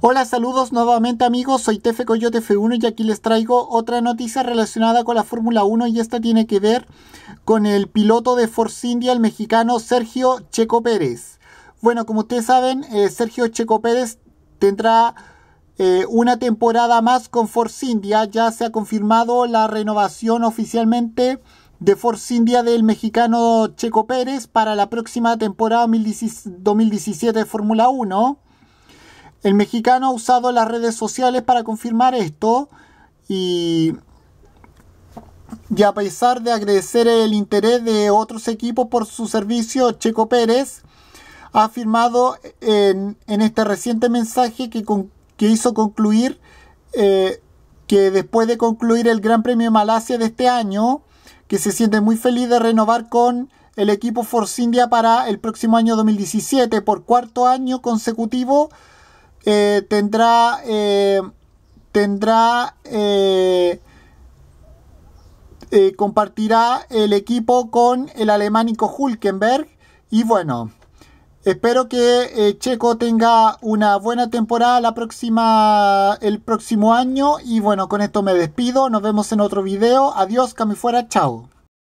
Hola, saludos nuevamente amigos, soy Tefe Coyote F1 y aquí les traigo otra noticia relacionada con la Fórmula 1 y esta tiene que ver con el piloto de Force India, el mexicano Sergio Checo Pérez. Bueno, como ustedes saben, eh, Sergio Checo Pérez tendrá eh, una temporada más con Force India, ya se ha confirmado la renovación oficialmente de Force India del mexicano Checo Pérez para la próxima temporada 2017 de Fórmula 1. El mexicano ha usado las redes sociales para confirmar esto y, a pesar de agradecer el interés de otros equipos por su servicio, Checo Pérez ha afirmado en, este reciente mensaje que, hizo concluir eh, que después de concluir el Gran Premio de Malasia de este año, que se siente muy feliz de renovar con el equipo Force India para el próximo año 2017 por cuarto año consecutivo eh, tendrá, eh, tendrá, eh, compartirá el equipo con el alemánico Hulkenberg. Y bueno, espero que Checo tenga una buena temporada la próxima, el próximo año. Y bueno, con esto me despido. Nos vemos en otro video. Adiós, cami fuera. Chao.